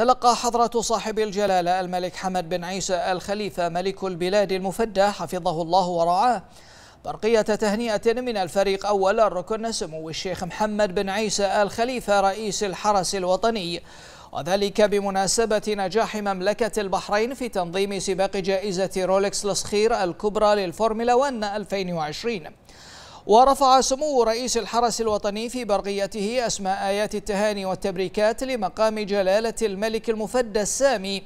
تلقى حضرة صاحب الجلالة الملك حمد بن عيسى الخليفة ملك البلاد المفدى حفظه الله ورعاه برقية تهنئة من الفريق أول الركن سمو الشيخ محمد بن عيسى الخليفة رئيس الحرس الوطني وذلك بمناسبة نجاح مملكة البحرين في تنظيم سباق جائزة رولكس الصخير الكبرى للفورمولا 1 2020 ورفع سمو رئيس الحرس الوطني في برقيته أسماء آيات التهاني والتبريكات لمقام جلالة الملك المفدى السامي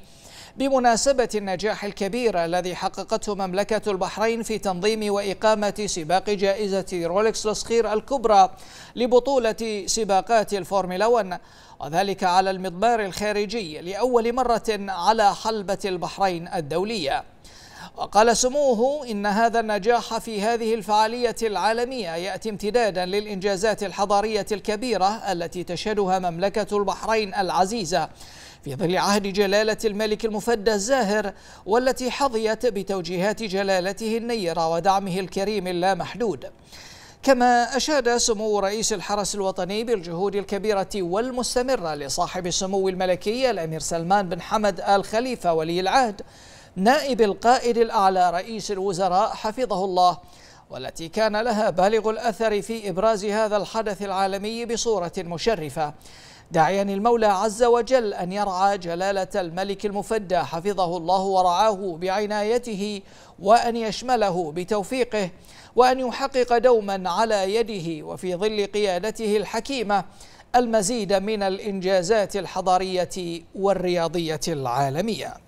بمناسبة النجاح الكبير الذي حققته مملكة البحرين في تنظيم وإقامة سباق جائزة رولكس لصخير الكبرى لبطولة سباقات الفورمولا 1 وذلك على المضمار الخارجي لأول مرة على حلبة البحرين الدولية وقال سموه إن هذا النجاح في هذه الفعالية العالمية يأتي امتدادا للإنجازات الحضارية الكبيرة التي تشهدها مملكة البحرين العزيزة في ظل عهد جلالة الملك المفدى الزاهر والتي حظيت بتوجيهات جلالته النيرة ودعمه الكريم اللامحدود كما أشاد سمو رئيس الحرس الوطني بالجهود الكبيرة والمستمرة لصاحب السمو الملكي الأمير سلمان بن حمد آل خليفة ولي العهد نائب القائد الأعلى رئيس الوزراء حفظه الله والتي كان لها بالغ الأثر في إبراز هذا الحدث العالمي بصورة مشرفة داعيا المولى عز وجل أن يرعى جلالة الملك المفدى حفظه الله ورعاه بعنايته وأن يشمله بتوفيقه وأن يحقق دوما على يده وفي ظل قيادته الحكيمة المزيد من الإنجازات الحضارية والرياضية العالمية